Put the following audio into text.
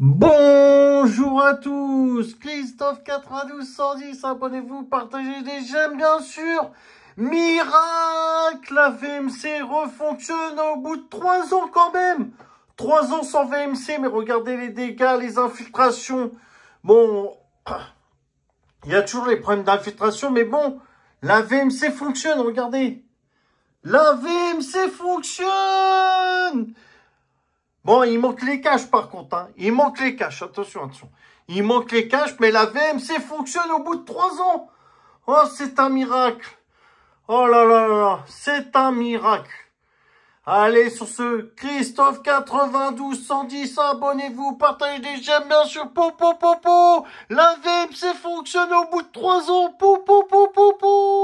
Bonjour à tous, Christophe 9210, abonnez-vous, partagez des j'aime bien sûr. Miracle, la VMC refonctionne au bout de 3 ans quand même. 3 ans sans VMC, mais regardez les dégâts, les infiltrations. Bon, il y a toujours les problèmes d'infiltration, mais bon, la VMC fonctionne, regardez. La VMC fonctionne Bon, il manque les caches par contre. Hein. Il manque les caches, attention, attention. Il manque les caches, mais la VMC fonctionne au bout de trois ans. Oh, c'est un miracle. Oh là là là là, c'est un miracle. Allez sur ce Christophe 92 110, abonnez-vous, partagez des j'aime bien sûr. Pou, pou, pou, pou. La VMC fonctionne au bout de trois ans. Pou, pou, pou, pou, pou.